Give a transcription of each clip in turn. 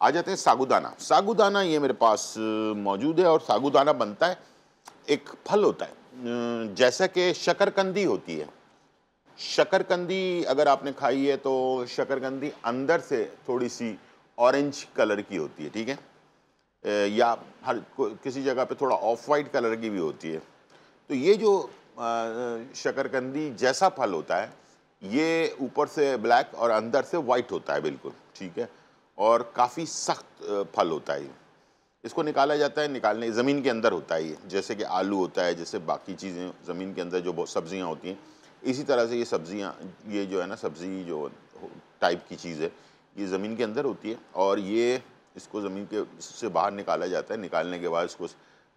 आ जाते हैं सागुदाना सागुदाना ये मेरे पास मौजूद है और सागुदाना बनता है एक फल होता है जैसा कि शक्करकंदी होती है शक्करकंदी अगर आपने खाई है तो शक्करकंदी अंदर से थोड़ी सी ऑरेंज कलर की होती है ठीक है या हर किसी जगह पे थोड़ा ऑफ वाइट कलर की भी होती है तो ये जो शक्करकंदी जैसा फल होता है ये ऊपर से ब्लैक और अंदर से वाइट होता है बिल्कुल ठीक है और काफ़ी सख्त फल होता है इसको निकाला जाता है निकालने ज़मीन के अंदर होता है ये जैसे कि आलू होता है जैसे बाकी चीज़ें ज़मीन के अंदर जो सब्ज़ियाँ होती हैं इसी तरह से ये सब्ज़ियाँ ये जो है ना सब्ज़ी जो टाइप की चीज़ है ये ज़मीन के अंदर होती है और ये इसको ज़मीन के से बाहर निकाला जाता है निकालने के बाद इसको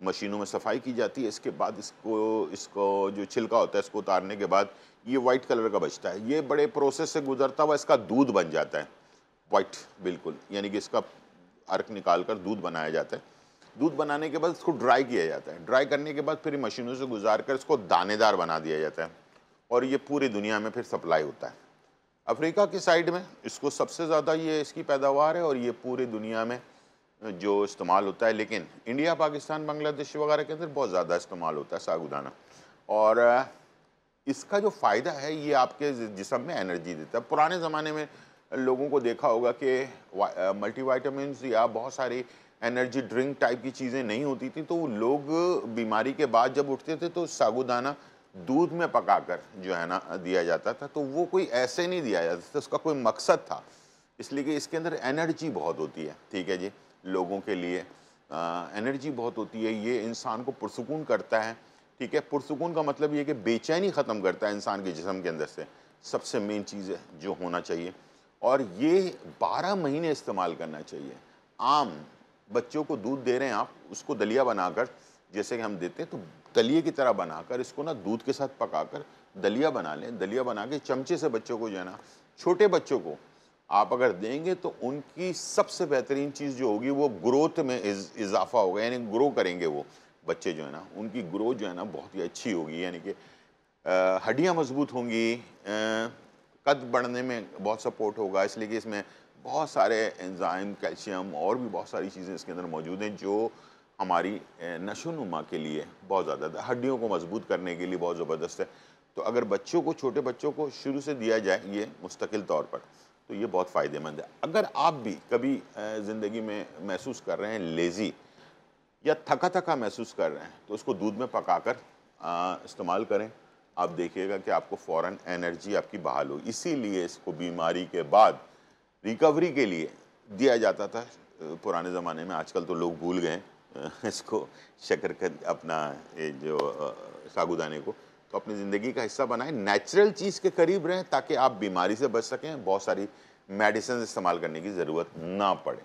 मशीनों में सफाई की जाती है इसके बाद इसको इसको जो छिलका होता है इसको उतारने के बाद ये वाइट कलर का बचता है ये बड़े प्रोसेस से गुजरता हुआ इसका दूध बन जाता है वाइट बिल्कुल यानी कि इसका अर्क निकाल कर दूध बनाया जाता है दूध बनाने के बाद इसको ड्राई किया जाता है ड्राई करने के बाद फिर मशीनों से गुजार कर इसको दानेदार बना दिया जाता है और ये पूरी दुनिया में फिर सप्लाई होता है अफ्रीका की साइड में इसको सबसे ज़्यादा ये इसकी पैदावार है और ये पूरी दुनिया में जो इस्तेमाल होता है लेकिन इंडिया पाकिस्तान बांग्लादेश वगैरह के अंदर बहुत ज़्यादा इस्तेमाल होता है सागुदाना और इसका जो फ़ायदा है ये आपके जिसम में एनर्जी देता है पुराने ज़माने में लोगों को देखा होगा कि वाइटामस या बहुत सारी एनर्जी ड्रिंक टाइप की चीज़ें नहीं होती थी तो लोग बीमारी के बाद जब उठते थे तो साबुदाना दूध में पकाकर जो है ना दिया जाता था तो वो कोई ऐसे नहीं दिया जाता था तो उसका कोई मकसद था इसलिए कि इसके अंदर एनर्जी बहुत होती है ठीक है जी लोगों के लिए आ, एनर्जी बहुत होती है ये इंसान को पुरसकून करता है ठीक है पुरसकून का मतलब ये कि बेचैनी ख़त्म करता है इंसान के जिसम के अंदर से सबसे मेन चीज़ है जो होना चाहिए और ये 12 महीने इस्तेमाल करना चाहिए आम बच्चों को दूध दे रहे हैं आप उसको दलिया बनाकर जैसे कि हम देते हैं तो दलिए की तरह बनाकर इसको ना दूध के साथ पकाकर दलिया बना लें दलिया बना के चमचे से बच्चों को जो है ना छोटे बच्चों को आप अगर देंगे तो उनकी सबसे बेहतरीन चीज़ जो होगी वो ग्रोथ में इज, इजाफा होगा यानी ग्रो करेंगे वो बच्चे जो है ना उनकी ग्रोथ जो है ना बहुत ही अच्छी होगी यानी कि हड्डियाँ मजबूत होंगी आ, कद बढ़ने में बहुत सपोर्ट होगा इसलिए कि इसमें बहुत सारे एंजाइम कैल्शियम और भी बहुत सारी चीज़ें इसके अंदर मौजूद हैं जो हमारी नशोनुमा के लिए बहुत ज़्यादा हड्डियों को मजबूत करने के लिए बहुत ज़बरदस्त है तो अगर बच्चों को छोटे बच्चों को शुरू से दिया जाए ये मुस्तकिल तौर पर तो ये बहुत फ़ायदेमंद है अगर आप भी कभी ज़िंदगी में महसूस कर रहे हैं लेज़ी या थका थका महसूस कर रहे हैं तो उसको दूध में पकाकर इस्तेमाल करें आप देखिएगा कि आपको फ़ौरन एनर्जी आपकी बहाल हो इसीलिए इसको बीमारी के बाद रिकवरी के लिए दिया जाता था पुराने ज़माने में आजकल तो लोग भूल गए इसको शक्कर अपना ये जो सागुदाने को तो अपनी ज़िंदगी का हिस्सा बनाएं नेचुरल चीज़ के करीब रहें ताकि आप बीमारी से बच सकें बहुत सारी मेडिसिन इस्तेमाल करने की ज़रूरत ना पड़े